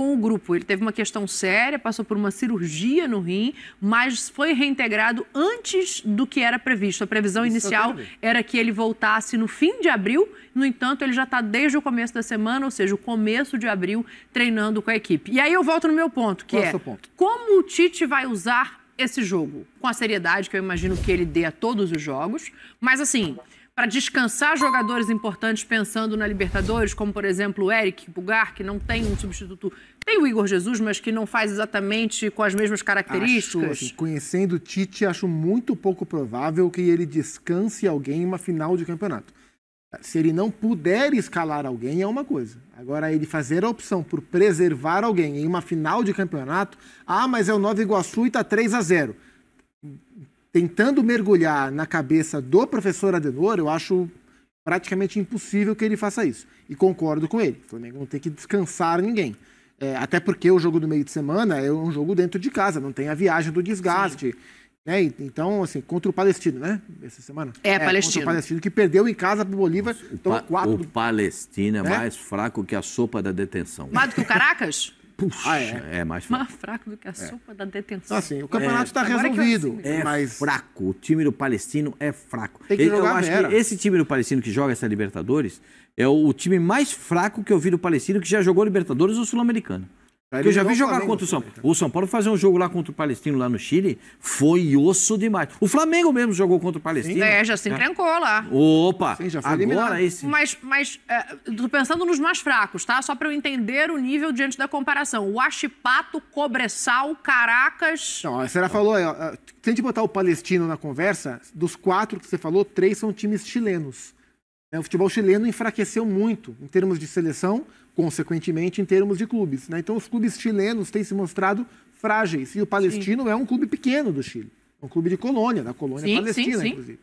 com o grupo. Ele teve uma questão séria, passou por uma cirurgia no rim, mas foi reintegrado antes do que era previsto. A previsão Isso inicial era que ele voltasse no fim de abril, no entanto, ele já está desde o começo da semana, ou seja, o começo de abril, treinando com a equipe. E aí eu volto no meu ponto, que Qual é, é ponto? como o Tite vai usar esse jogo? Com a seriedade que eu imagino que ele dê a todos os jogos, mas assim, para descansar jogadores importantes pensando na Libertadores, como por exemplo o Eric Bugar, que não tem um substituto. Tem o Igor Jesus, mas que não faz exatamente com as mesmas características. Acho, assim, conhecendo o Tite, acho muito pouco provável que ele descanse alguém em uma final de campeonato. Se ele não puder escalar alguém, é uma coisa. Agora, ele fazer a opção por preservar alguém em uma final de campeonato, ah, mas é o Nova Iguaçu e tá 3 a 0 tentando mergulhar na cabeça do professor Adenor, eu acho praticamente impossível que ele faça isso. E concordo com ele. O Flamengo não tem que descansar ninguém. É, até porque o jogo do meio de semana é um jogo dentro de casa, não tem a viagem do desgaste. Né? Então, assim, contra o Palestino, né? Essa semana. É, é Palestino. o Palestino, que perdeu em casa pro Bolívar, Nossa, então, quatro. O Palestino é né? mais fraco que a sopa da detenção. Mais do que o Caracas? Puxa, ah, é. é. mais fraco. Mais fraco do que a é. sopa da detenção. Assim, o campeonato está é. resolvido. É mas... fraco. O time do Palestino é fraco. Tem que jogar eu acho que esse time do Palestino que joga essa Libertadores é o, o time mais fraco que eu vi do Palestino que já jogou Libertadores ou Sul-Americano. Tá, Porque eu já vi jogar Flamengo, contra o São né? Paulo. O São Paulo fazer um jogo lá contra o Palestino, lá no Chile, foi osso demais. O Flamengo mesmo jogou contra o Palestino. É, já se tá? encrencou lá. Opa! Sim, já foi agora é esse. Mas, mas é, tô pensando nos mais fracos, tá? Só para eu entender o nível diante da comparação. O Achipato, Cobressal, Caracas. Não, a senhora falou, ó, se a gente botar o Palestino na conversa, dos quatro que você falou, três são times chilenos. É, o futebol chileno enfraqueceu muito em termos de seleção, consequentemente, em termos de clubes. Né? Então, os clubes chilenos têm se mostrado frágeis. E o Palestino sim. é um clube pequeno do Chile. É um clube de colônia, da colônia sim, palestina, sim, inclusive.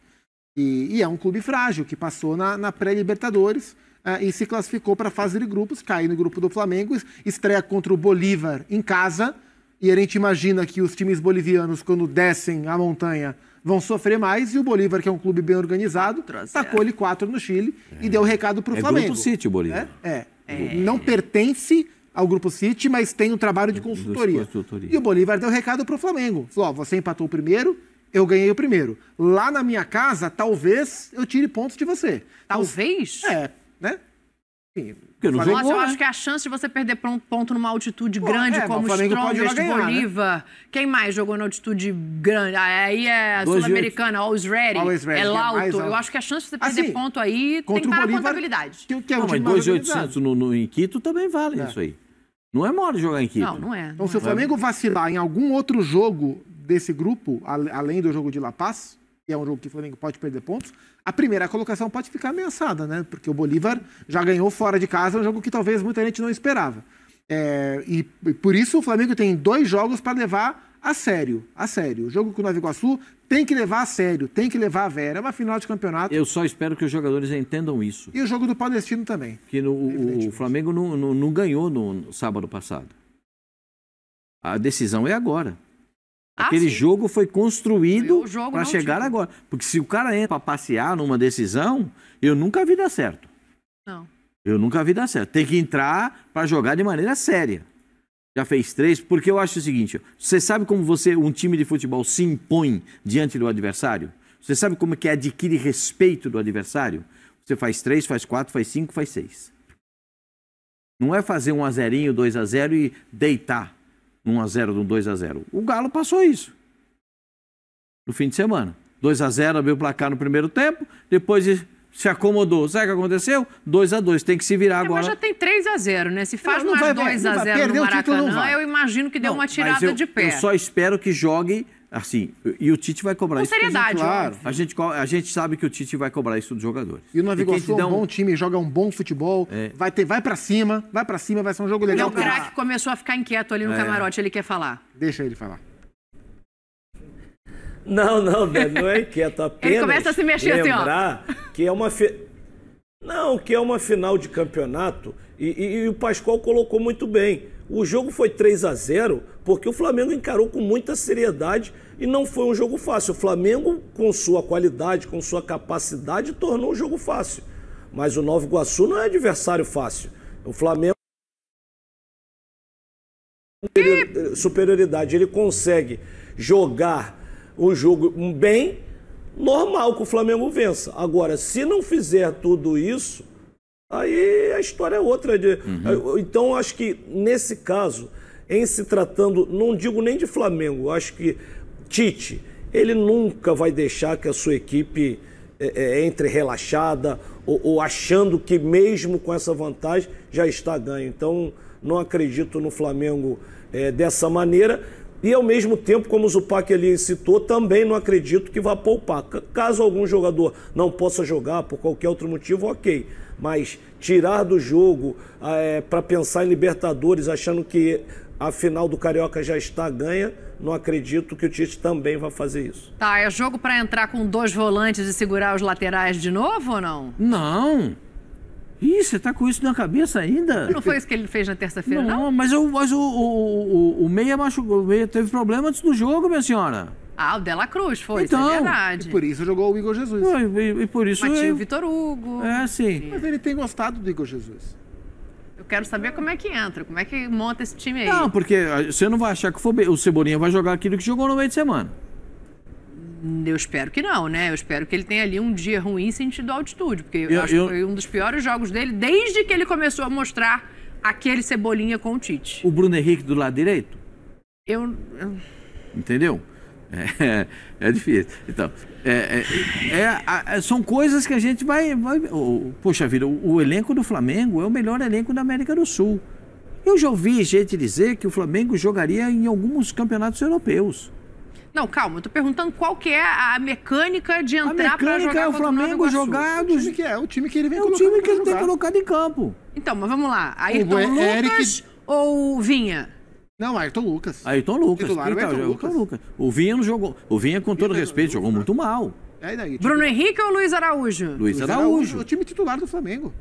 E, e, é um clube frágil, que passou na, na pré-Libertadores uh, e se classificou para a fase de grupos, caindo no grupo do Flamengo, estreia contra o Bolívar em casa. E a gente imagina que os times bolivianos, quando descem a montanha, vão sofrer mais. E o Bolívar, que é um clube bem organizado, tacou tá é. ele quatro no Chile é. e deu o recado para o é, é Flamengo. Grupo City, o Bolívar. Né? É, é. É. Não pertence ao Grupo City, mas tem um trabalho de consultoria. consultoria. E o Bolívar deu recado para o Flamengo. Falou, ó, você empatou o primeiro, eu ganhei o primeiro. Lá na minha casa, talvez eu tire pontos de você. Talvez? É, né? Porque não Nossa, jogou, eu né? acho que é a chance de você perder um ponto numa altitude Pô, grande, é, como Strongest, né? Bolívar. Né? Quem mais jogou na altitude grande? Ah, aí é Sul-Americana, Always Ready, Always ready é Lauto. É eu acho que a chance de você perder assim, ponto aí tem que parar a contabilidade. Que, que é não, mas 2,800 no, no, em Quito também vale é. isso aí. Não é mole jogar em Quito. Não, não é. Então, não então, se o é. Flamengo vacilar em algum outro jogo desse grupo, além do jogo de La Paz, que é um jogo que o Flamengo pode perder pontos, a primeira colocação pode ficar ameaçada, né? Porque o Bolívar já ganhou fora de casa um jogo que talvez muita gente não esperava. É, e, e por isso o Flamengo tem dois jogos para levar a sério, a sério. O jogo com o Nova Iguaçu tem que levar a sério, tem que levar a vera. É uma final de campeonato. Eu só espero que os jogadores entendam isso. E o jogo do Palestino também. Que no, o, o Flamengo não, não, não ganhou no, no sábado passado. A decisão é agora. Ah, Aquele ah, jogo foi construído para chegar agora. Porque se o cara entra para passear numa decisão, eu nunca vi dar certo. Não. Eu nunca vi dar certo. Tem que entrar para jogar de maneira séria. Já fez três, porque eu acho o seguinte: você sabe como você, um time de futebol, se impõe diante do adversário? Você sabe como é que adquire respeito do adversário? Você faz três, faz quatro, faz cinco, faz seis. Não é fazer um a zerinho, dois a zero e deitar. 1x0, num 2x0. O Galo passou isso no fim de semana. 2x0 abriu o placar no primeiro tempo, depois se acomodou. Sabe o que aconteceu? 2x2, tem que se virar é, agora. Mas já tem 3x0, né? Se faz não, não mais 2x0 no Maracanã, título, não vai. eu imagino que deu não, uma tirada eu, de pé. Eu só espero que jogue assim, e o Tite vai cobrar Com isso. seriedade, claro. A gente, a gente sabe que o Tite vai cobrar isso dos jogadores. E o Nova é um, bom time, joga um bom futebol, é. vai, ter, vai para cima, vai para cima, vai ser um jogo legal. O craque começou a ficar inquieto ali no é. camarote, ele quer falar. Deixa ele falar. Não, não, não é inquieto, apenas ele começa a se mexer lembrar assim, ó. que é uma... Fi... Não, que é uma final de campeonato e, e, e o Pascoal colocou muito bem o jogo foi 3 a 0 porque o Flamengo encarou com muita seriedade e não foi um jogo fácil. O Flamengo, com sua qualidade, com sua capacidade, tornou o um jogo fácil. Mas o Novo Iguaçu não é adversário fácil. O Flamengo superioridade, ele consegue jogar um jogo bem normal que o Flamengo vença. Agora, se não fizer tudo isso, aí a história é outra. De... Uhum. Então, acho que nesse caso, em se tratando, não digo nem de Flamengo, acho que Tite, ele nunca vai deixar que a sua equipe é, é, entre relaxada ou, ou, achando que mesmo com essa vantagem já está ganho. Então, não acredito no Flamengo é, dessa maneira. E ao mesmo tempo, como o Zupac ali citou, também não acredito que vá poupar. Caso algum jogador não possa jogar por qualquer outro motivo, ok mas tirar do jogo ah, é, para pensar em Libertadores, achando que a final do Carioca já está ganha, não acredito que o Tite também vai fazer isso. Tá, é jogo para entrar com dois volantes e segurar os laterais de novo ou não? Não. Ih, você tá com isso na cabeça ainda? Não foi isso que ele fez na terça-feira, não? Não, mas, eu, mas o, o, o, o, meia machucou, o meia teve problema antes do jogo, minha senhora. Ah, o Dela Cruz foi, é então, é verdade. E por isso jogou o Igor Jesus. e, e, por isso. Mas eu... o Vitor Hugo. É, sim. Mas ele tem gostado do Igor Jesus. Eu quero saber como é que entra, como é que monta esse time aí. Não, porque ah, você não vai achar que o Cebolinha vai jogar aquilo que jogou no meio de semana. Eu espero que não, né? Eu espero que ele tenha ali um dia ruim sentido altitude, porque eu, eu acho eu... que foi um dos piores jogos dele desde que ele começou a mostrar aquele Cebolinha com o Tite. O Bruno Henrique do lado direito? Eu. Entendeu? É, é difícil. Então, é, é, é, é, são coisas que a gente vai. vai oh, poxa vida, o, o elenco do Flamengo é o melhor elenco da América do Sul. Eu já ouvi gente dizer que o Flamengo jogaria em alguns campeonatos europeus. Não, calma, eu tô perguntando qual que é a mecânica de entrar para jogar é o Flamengo jogar do... que é, o time que ele vem é o time que ele jogar. tem colocado em campo. Então, mas vamos lá. Ayrton o Lucas Eric... ou Vinha? Não, Ayrton Lucas. Ayrton Lucas. Titular, é então, Ayrton, Lucas. Lucas. O Vinha não jogou. O Vinha, com todo Vinha, respeito, jogou muito mal. É daí, tipo, Bruno Henrique ou Luiz Araújo? Luiz Araújo. Araújo. O time titular do Flamengo.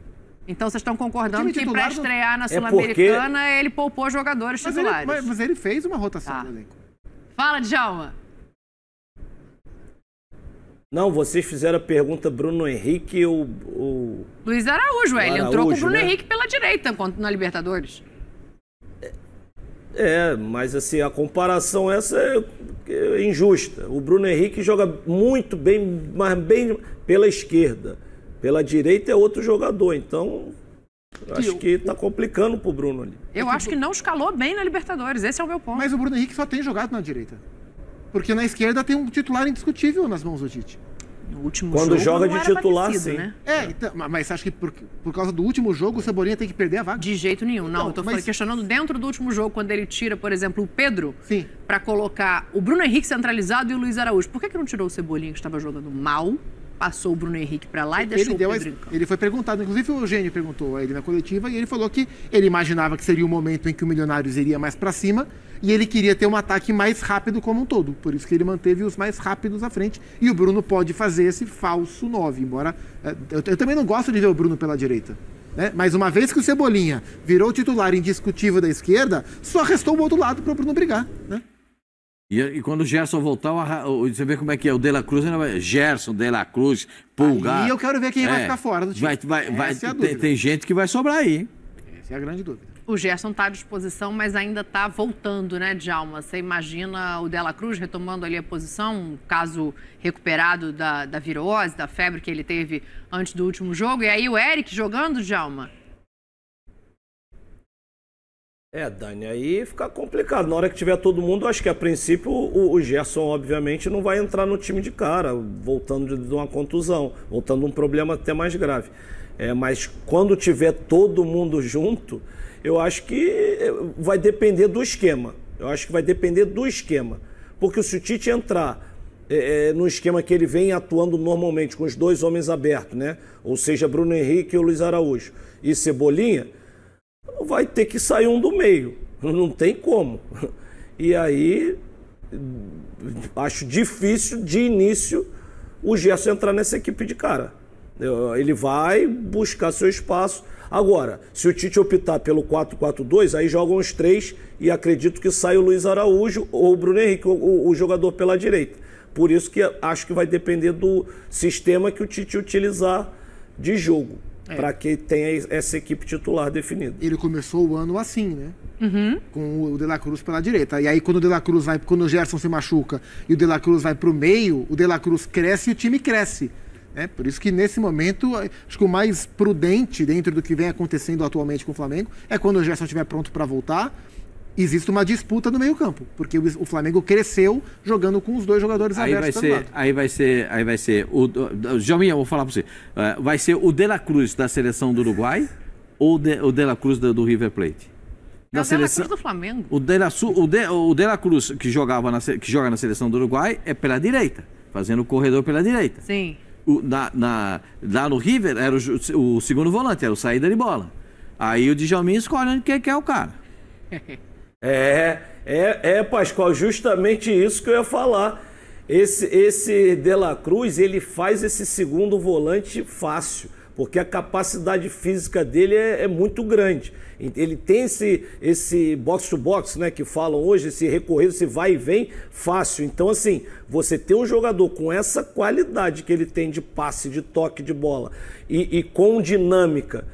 Então vocês estão concordando que para estrear na é Sul-Americana é porque... ele poupou jogadores mas titulares. Ele, mas ele fez uma rotação tá. no elenco. Fala, Djalma. Não, vocês fizeram a pergunta Bruno Henrique ou. ou... Luiz Araújo, Araújo, ele entrou Araújo, com o Bruno né? Henrique pela direita, enquanto na Libertadores. É, mas assim, a comparação essa é, é injusta. O Bruno Henrique joga muito bem, mas bem pela esquerda. Pela direita é outro jogador, então acho que está complicando pro Bruno ali. Eu é acho que não escalou bem na Libertadores, esse é o meu ponto. Mas o Bruno Henrique só tem jogado na direita. Porque na esquerda tem um titular indiscutível nas mãos do Tite no último Quando jogo, joga de titular, sim. Né? É, então, mas acho que por, por causa do último jogo, o Cebolinha tem que perder a vaga. De jeito nenhum, não. Então, eu tô mas... questionando dentro do último jogo, quando ele tira, por exemplo, o Pedro para colocar o Bruno Henrique centralizado e o Luiz Araújo. Por que, que não tirou o Cebolinha, que estava jogando mal? Passou o Bruno Henrique para lá e deixou ele o Pedro. Ele foi perguntado, inclusive o Eugênio perguntou a ele na coletiva e ele falou que ele imaginava que seria o momento em que o Milionários iria mais para cima e ele queria ter um ataque mais rápido como um todo. Por isso que ele manteve os mais rápidos à frente. E o Bruno pode fazer esse falso 9, embora. Eh, eu, eu também não gosto de ver o Bruno pela direita. Né? Mas uma vez que o Cebolinha virou titular indiscutível da esquerda, só restou o outro lado para o Bruno brigar. Né? E, e, quando o Gerson voltar, o, o, você vê como é que é. O De La Cruz ainda vai. Gerson, De La Cruz, Pulgar. E eu quero ver quem é, vai ficar fora do time. Vai, vai, vai, é tem, tem, gente que vai sobrar aí. Essa é a grande dúvida. O Gerson está à disposição, mas ainda está voltando, né, Djalma? Você imagina o Dela Cruz retomando ali a posição, caso recuperado da, da virose, da febre que ele teve antes do último jogo. E aí o Eric jogando, Djalma? É, Dani, aí fica complicado. Na hora que tiver todo mundo, acho que a princípio o, o, Gerson, obviamente, não vai entrar no time de cara, voltando de, uma contusão, voltando de um problema até mais grave. É, mas quando tiver todo mundo junto, eu acho que eh, vai depender do esquema. Eu acho que vai depender do esquema. Porque se o Tite entrar é, no esquema que ele vem atuando normalmente, com os dois homens abertos, né? Ou seja, Bruno Henrique e o Luiz Araújo e Cebolinha, vai ter que sair um do meio. Não tem como. E aí, acho difícil de início o Gerson entrar nessa equipe de cara. Eh, ele vai buscar seu espaço. Agora, se o Tite optar pelo 4-4-2, aí jogam os três e acredito que sai o Luiz Araújo ou o Bruno Henrique, o, o jogador pela direita. Por isso que acho que vai depender do sistema que o Tite utilizar de jogo. É. para que tenha essa equipe titular definida. Ele começou o ano assim, né? Uhum. Com o De La Cruz pela direita. E aí, quando o De La Cruz vai, quando o Gerson se machuca e o De La Cruz vai para o meio, o De La Cruz cresce e o time cresce. É, por isso que nesse momento, acho que o mais prudente dentro do que vem acontecendo atualmente com o Flamengo é quando o Gerson estiver pronto para voltar, existe uma disputa no meio-campo, porque o Flamengo cresceu jogando com os dois jogadores aí abertos. Vai ser, lado. aí vai ser, aí vai ser o Jalminha, vou falar para você. É, vai ser o De La Cruz da seleção do Uruguai ou de, o De La Cruz do, do River Plate? da seleção Cruz do Flamengo. O De, La, o de, o de La Cruz que jogava na, que joga na seleção do Uruguai é pela direita, fazendo o corredor pela direita. Sim o, na, na, lá no River, era o, o, segundo volante, era o saída de bola. Aí o Djalmin escolhe onde quer que é o cara. É, é, é, Pascoal, justamente isso que eu ia falar. Esse, esse De La Cruz, ele faz esse segundo volante fácil porque a capacidade física dele é, é muito grande. Ele tem esse, esse box-to-box, né, que falam hoje, esse recorrer, esse vai e vem fácil. Então, assim, você ter um jogador com essa qualidade que ele tem de passe, de toque de bola e, e com dinâmica,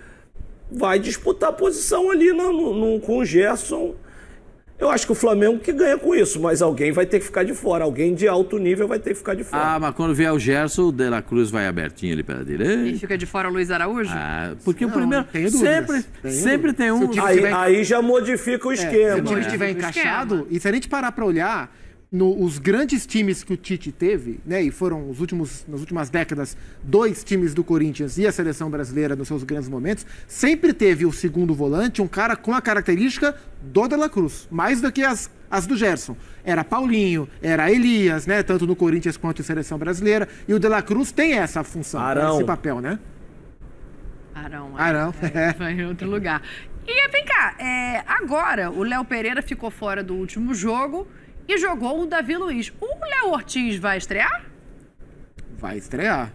vai disputar a posição ali no, no, no com o Gerson eu acho que o Flamengo que ganha com isso, mas alguém vai ter que ficar de fora. Alguém de alto nível vai ter que ficar de fora. Ah, mas quando vier o Gerson, o De La Cruz vai abertinho ali pela direita. E fica de fora o Luiz Araújo? Ah, porque não, o primeiro. Tem sempre tem sempre tem um. Aí, tiver... aí, já modifica o esquema. É, se o time estiver é. encaixado, e se a gente parar para olhar no, os grandes times que o Tite teve, né, e foram os últimos, nas últimas décadas, dois times do Corinthians e a seleção brasileira nos seus grandes momentos, sempre teve o segundo volante, um cara com a característica do De La Cruz, mais do que as, as do Gerson. Era Paulinho, era Elias, né, tanto no Corinthians quanto em seleção brasileira, e o De La Cruz tem essa função, Arão. esse papel, né? Arão, é. Arão. É, é. em outro lugar. E vem cá, é, agora o Léo Pereira ficou fora do último jogo, e jogou o Davi Luiz. O Léo Ortiz vai estrear? Vai estrear.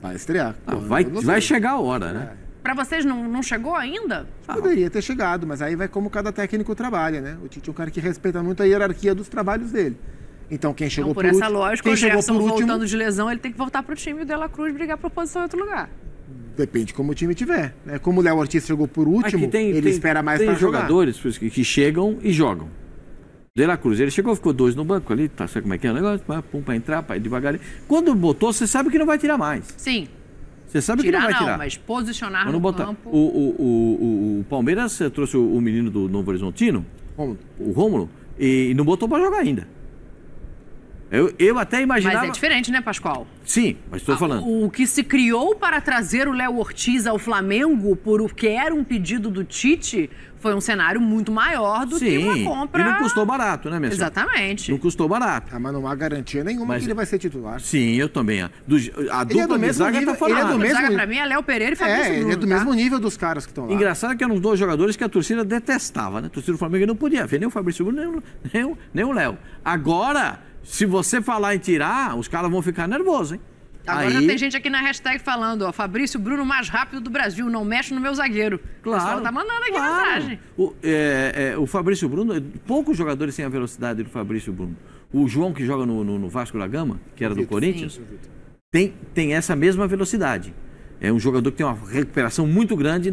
Vai estrear. Ah, vai, vai chegar a hora, né? É. Para vocês não, não chegou ainda? Poderia ter chegado, mas aí vai como cada técnico trabalha, né? O Tite é um cara que respeita muito a hierarquia dos trabalhos dele. Então quem chegou então, por, por essa último, lógica, quem o chegou por voltando último, de lesão, ele tem que voltar para o time de o Dela Cruz brigar por posição em outro lugar. Depende como o time tiver. Né? Como o Léo Ortiz chegou por último, tem, ele tem, espera mais para jogadores que chegam e jogam. De La Cruz. Ele chegou, ficou dois no banco ali, tá, sabe como é que é o negócio? Pum, pra entrar, pra devagar. Quando botou, você sabe que não vai tirar mais. Sim. Você sabe tirar, que não vai tirar. Não, mas posicionar no botar. campo... O, o, o, o, Palmeiras eh, trouxe o menino do Novo Horizontino, o Rômulo, e não botou pra jogar ainda. Eu, eu até imaginava... Mas é diferente, né, Pascoal? Sim, mas estou falando. O que se criou para trazer o Léo Ortiz ao Flamengo por o que era um pedido do Tite foi um cenário muito maior do Sim, que uma compra... e não custou barato, né, mesmo Exatamente. Senhora? Não custou barato. Ah, mas não há garantia nenhuma mas... que ele vai ser titular. Sim, eu também. Do, a é dupla é do mesmo tá nível, Ele é do mesmo... Zaga, pra mim, é Léo Pereira e é, Fabrício É, Bruno, é do tá? mesmo nível dos caras que estão lá. Engraçado que eram os dois jogadores que a torcida detestava, né? A torcida do Flamengo não podia ver nem o Fabrício Bruno, nem o, nem o Léo. Agora se você falar em tirar, os caras vão ficar nervosos, hein? Agora Aí... já tem gente aqui na hashtag falando, ó, Fabrício Bruno mais rápido do Brasil, não mexe no meu zagueiro. Claro. O tá mandando aqui claro. mensagem. O, é, é, o Fabrício Bruno, poucos jogadores têm a velocidade do Fabrício Bruno. O João que joga no, no, no Vasco da Gama, que era do Corinthians, tem, tem essa mesma velocidade. É um jogador que tem uma recuperação muito grande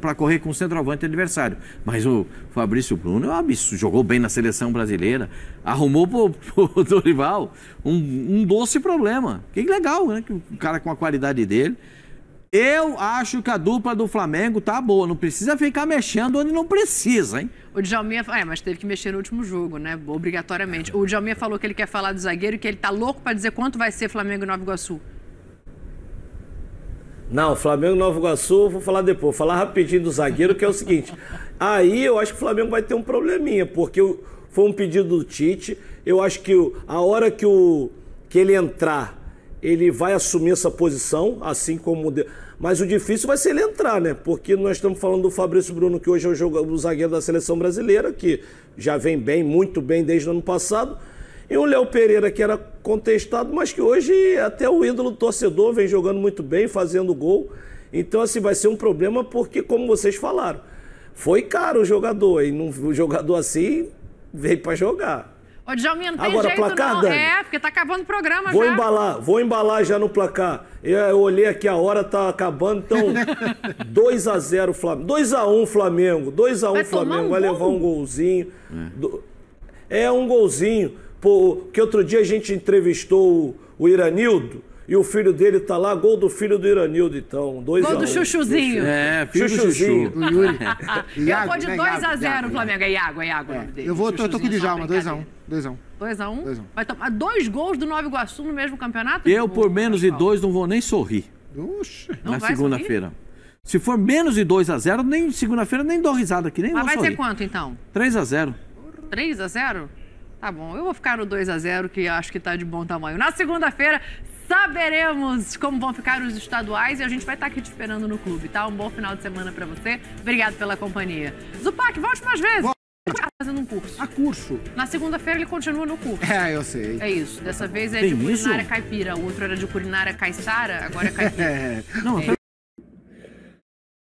para correr com o centroavante adversário. Mas o Fabrício Bruno é absurdo, jogou bem na seleção brasileira, arrumou para o Dorival um, um, doce problema. Que é legal, né? Que o cara com a qualidade dele. Eu acho que a dupla do Flamengo tá boa, não precisa ficar mexendo onde não precisa, hein? O Djalminha, é, mas teve que mexer no último jogo, né? Obrigatoriamente. O Djalminha falou que ele quer falar do zagueiro e que ele tá louco para dizer quanto vai ser Flamengo e Nova Iguaçu. Não, Flamengo Nova Iguaçu, vou falar depois. Vou falar rapidinho do zagueiro, que é o seguinte. Aí eu acho que o Flamengo vai ter um probleminha, porque foi um pedido do Tite. Eu acho que a hora que, o, que ele entrar, ele vai assumir essa posição, assim como. De... Mas o difícil vai ser ele entrar, né? Porque nós estamos falando do Fabrício Bruno, que hoje é o, jogo, o zagueiro da seleção brasileira, que já vem bem, muito bem desde o ano passado. E o Léo Pereira, que era contestado, mas que hoje até o ídolo torcedor vem jogando muito bem, fazendo gol. Então, assim, vai ser um problema porque, como vocês falaram, foi caro o jogador. E um jogador assim veio para jogar. Ô, Djalminha, não tem Agora, jeito placar, não. Dani, é, porque tá acabando o programa vou já. Vou embalar, vou embalar já no placar. Eu, eu olhei aqui, a hora tá acabando, então 2 x 0 Flamengo. 2 x 1 Flamengo, 2 x 1 Flamengo, um vai gol? levar um golzinho. É. é um golzinho que outro dia a gente entrevistou o, o Iranildo, e o filho dele tá lá, gol do filho do Iranildo, então. Dois gol do um. Chuchuzinho. É, filho Chuchuzinho. do Chuchu. Do Iago, eu vou de 2x0 né? Flamengo. É Iago, é Iago. É. Eu vou, tô, eu tô com o Djalma, 2x1. 2x1. 2x1? Vai tomar dois gols do Nova Iguaçu no mesmo campeonato? Eu, por vou... menos tá de dois, não vou nem sorrir. Uxa. Na segunda-feira. Se for menos de 2x0, nem segunda-feira nem dou risada aqui, nem Mas vai sorrir. ser quanto, então? 3x0. 3x0? Tá bom, eu vou ficar no 2 a 0 que acho que tá de bom tamanho. Na segunda-feira, saberemos como vão ficar os estaduais e a gente vai estar tá aqui te esperando no clube, tá? Um bom final de semana para você. Obrigado pela companhia. Zupac, volte mais vezes. Vol tá fazendo um curso. A curso. Na segunda-feira ele continua no curso. É, eu sei. É isso. Dessa vez é Tem de culinária caipira. O outro era de culinária caixara agora é caipira. é. Não, é.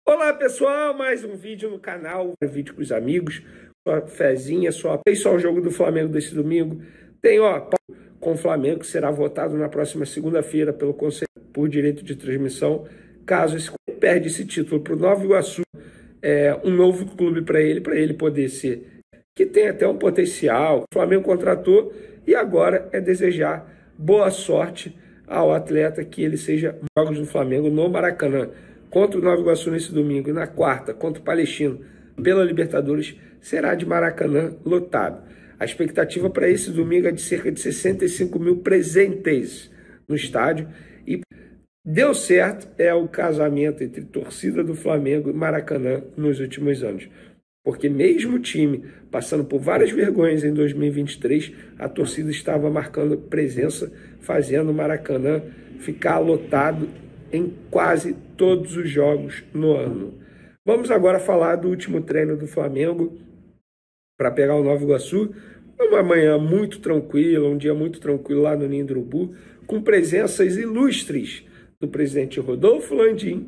Olá, pessoal. Mais um vídeo no canal. Um vídeo com os amigos sua fezinha, sua... Tem só o jogo do Flamengo desse domingo. Tem, ó, com o Flamengo, que será votado na próxima segunda-feira pelo Conselho por Direito de Transmissão. Caso esse perde esse título para o Nova Iguaçu, é, um novo clube para ele, para ele poder ser, que tem até um potencial. O Flamengo contratou e agora é desejar boa sorte ao atleta que ele seja jogos do Flamengo no Maracanã, contra o Nova Iguaçu nesse domingo e na quarta contra o Palestino pela Libertadores será de Maracanã lotado. A expectativa para esse domingo é de cerca de 65 mil presentes no estádio. E deu certo é o casamento entre torcida do Flamengo e Maracanã nos últimos anos. Porque mesmo o time passando por várias vergonhas em 2023, a torcida estava marcando presença, fazendo o Maracanã ficar lotado em quase todos os jogos no ano. Vamos agora falar do último treino do Flamengo para pegar o Nova Iguaçu. Uma manhã muito tranquila, um dia muito tranquilo lá no Ninho do Urubu, com presenças ilustres do presidente Rodolfo Landim,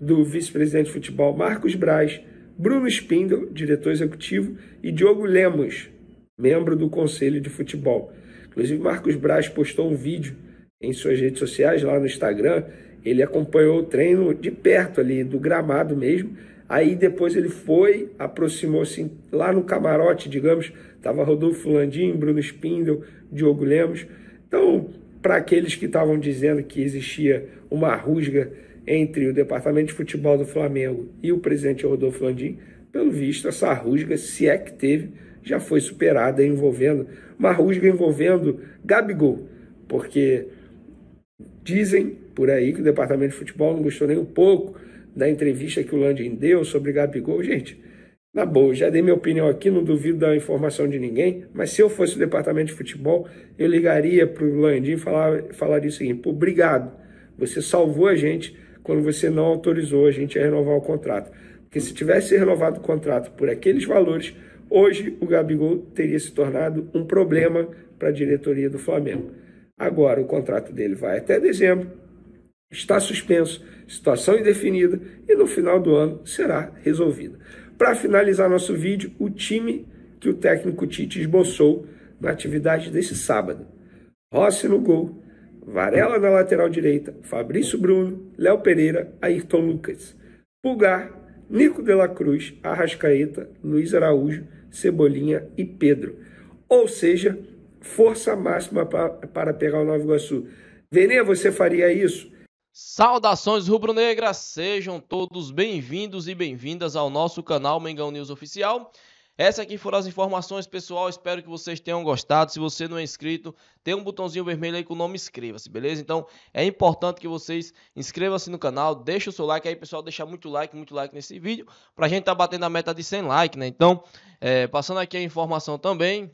do vice-presidente de futebol Marcos Braz, Bruno Spindel, diretor executivo, e Diogo Lemos, membro do Conselho de Futebol. Inclusive, Marcos Braz postou um vídeo em suas redes sociais, lá no Instagram, ele acompanhou o treino de perto ali, do gramado mesmo. Aí depois ele foi, aproximou-se lá no camarote, digamos, estava Rodolfo Landim, Bruno Spindel, Diogo Lemos. Então, para aqueles que estavam dizendo que existia uma rusga entre o departamento de futebol do Flamengo e o presidente Rodolfo Landim, pelo visto, essa rusga, se é que teve, já foi superada envolvendo uma rusga envolvendo Gabigol, porque dizem por aí que o departamento de futebol não gostou nem um pouco da entrevista que o Landim deu sobre Gabigol. Gente, na boa, já dei minha opinião aqui, não duvido da informação de ninguém, mas se eu fosse o departamento de futebol, eu ligaria para o Landim e falar, falaria o seguinte: Pô, obrigado, você salvou a gente quando você não autorizou a gente a renovar o contrato. Porque se tivesse renovado o contrato por aqueles valores, hoje o Gabigol teria se tornado um problema para a diretoria do Flamengo. Agora, o contrato dele vai até dezembro, está suspenso, situação indefinida e no final do ano será resolvida. Para finalizar nosso vídeo, o time que o técnico Tite esboçou na atividade desse sábado. Rossi no gol, Varela na lateral direita, Fabrício Bruno, Léo Pereira, Ayrton Lucas, Pulgar, Nico de la Cruz, Arrascaeta, Luiz Araújo, Cebolinha e Pedro. Ou seja, força máxima para pegar o Nova Iguaçu. Venê, você faria isso? Saudações rubro-negras, sejam todos bem-vindos e bem-vindas ao nosso canal Mengão News Oficial. Essas aqui foram as informações, pessoal. Espero que vocês tenham gostado. Se você não é inscrito, tem um botãozinho vermelho aí com o nome inscreva-se, beleza? Então é importante que vocês inscrevam-se no canal, deixem o seu like aí, pessoal. Deixa muito like, muito like nesse vídeo, pra gente tá batendo a meta de 100 like, né? Então, é, passando aqui a informação também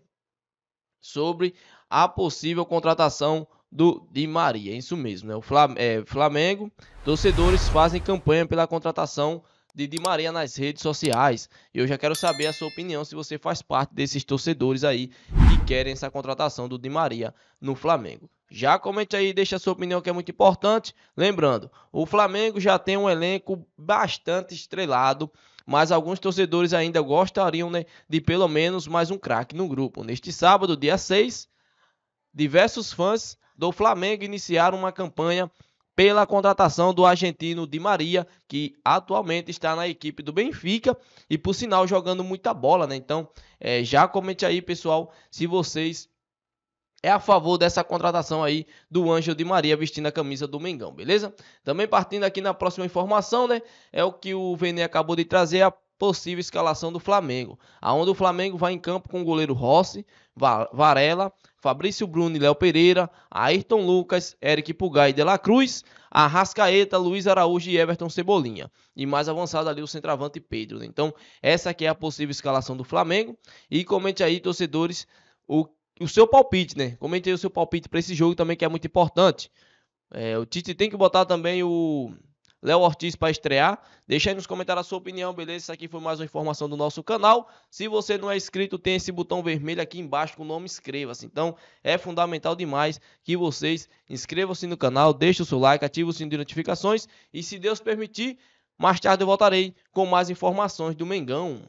sobre a possível contratação do Di Maria. É isso mesmo, né? O Flam é, Flamengo, torcedores fazem campanha pela contratação de Di Maria nas redes sociais. Eu já quero saber a sua opinião se você faz parte desses torcedores aí que querem essa contratação do Di Maria no Flamengo. Já comente aí, deixa a sua opinião que é muito importante. Lembrando, o Flamengo já tem um elenco bastante estrelado, mas alguns torcedores ainda gostariam né, de pelo menos mais um craque no grupo. Neste sábado, dia 6, diversos fãs do Flamengo iniciaram uma campanha pela contratação do argentino Di Maria, que atualmente está na equipe do Benfica e, por sinal, jogando muita bola, né? Então, é, já comente aí, pessoal, se vocês é a favor dessa contratação aí do Anjo de Maria vestindo a camisa do Mengão, beleza? Também partindo aqui na próxima informação, né? É o que o Vene acabou de trazer, a possível escalação do Flamengo. Aonde o Flamengo vai em campo com o goleiro Rossi, Varela, Fabrício Bruno e Léo Pereira, Ayrton Lucas, Eric Pugai e De La Cruz, Arrascaeta, Luiz Araújo e Everton Cebolinha. E mais avançado ali o centroavante Pedro. Né? Então, essa aqui é a possível escalação do Flamengo. E comente aí, torcedores, o, o seu palpite, né? Comente aí o seu palpite para esse jogo também, que é muito importante. É, o Tite tem que botar também o Léo Ortiz para estrear. Deixa aí nos comentários a sua opinião, beleza? Isso aqui foi mais uma informação do nosso canal. Se você não é inscrito, tem esse botão vermelho aqui embaixo com o nome inscreva-se. Então, é fundamental demais que vocês inscrevam-se no canal, deixem o seu like, ativem o sininho de notificações e se Deus permitir, mais tarde eu voltarei com mais informações do Mengão.